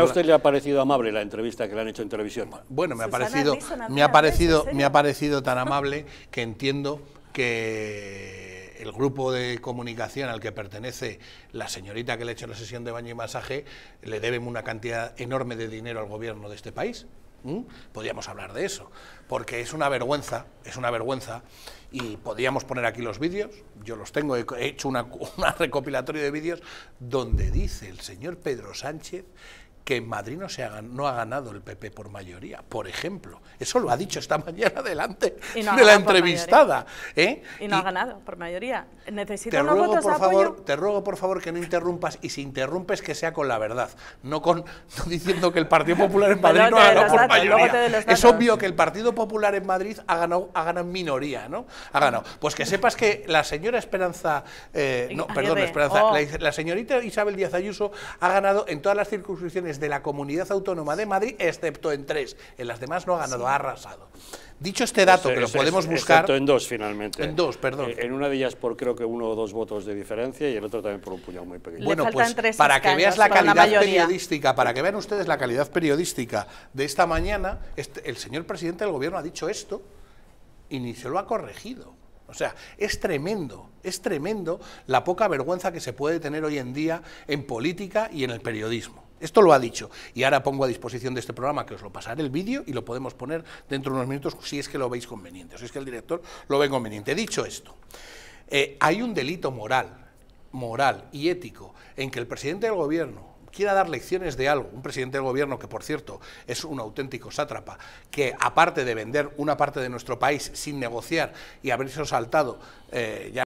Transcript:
¿A usted le ha parecido amable la entrevista que le han hecho en televisión? Bueno, me ha parecido, me ha parecido, me ha parecido tan amable que entiendo que el grupo de comunicación al que pertenece la señorita que le ha hecho la sesión de baño y masaje le deben una cantidad enorme de dinero al gobierno de este país. Podríamos hablar de eso, porque es una vergüenza, es una vergüenza, y podríamos poner aquí los vídeos, yo los tengo, he hecho una, recopilatoria recopilatorio de vídeos donde dice el señor Pedro Sánchez que en Madrid no, se ha, no ha ganado el PP por mayoría, por ejemplo. Eso lo ha dicho esta mañana delante de la entrevistada. Y no ha ¿eh? ganado por mayoría. Necesito te ruego, por favor, Te ruego, por favor, que no interrumpas y si interrumpes que sea con la verdad, no con diciendo que el Partido Popular en Madrid no ha ganado por mayoría. Es obvio que el Partido Popular en Madrid ha ganado, ha ganado minoría, ¿no? Ha ganado. Pues que sepas que la señora Esperanza, eh, no, perdón, Esperanza, oh. la, la señorita Isabel Díaz Ayuso ha ganado en todas las circunscripciones de la Comunidad Autónoma de Madrid, excepto en tres. En las demás no ha ganado, ha arrasado. Dicho este dato, que lo podemos buscar... Excepto en dos, finalmente. En dos, perdón. Eh, en una de ellas por creo que uno o dos votos de diferencia y el otro también por un puñado muy pequeño. bueno, pues para que veas la calidad periodística, para que vean ustedes la calidad periodística de esta mañana, este, el señor presidente del gobierno ha dicho esto y ni se lo ha corregido. O sea, es tremendo, es tremendo la poca vergüenza que se puede tener hoy en día en política y en el periodismo. Esto lo ha dicho. Y ahora pongo a disposición de este programa que os lo pasaré el vídeo y lo podemos poner dentro de unos minutos si es que lo veis conveniente, si es que el director lo ve conveniente. Dicho esto, eh, hay un delito moral, moral y ético en que el presidente del gobierno quiera dar lecciones de algo, un presidente del gobierno que, por cierto, es un auténtico sátrapa, que aparte de vender una parte de nuestro país sin negociar y haberse saltado, eh, ya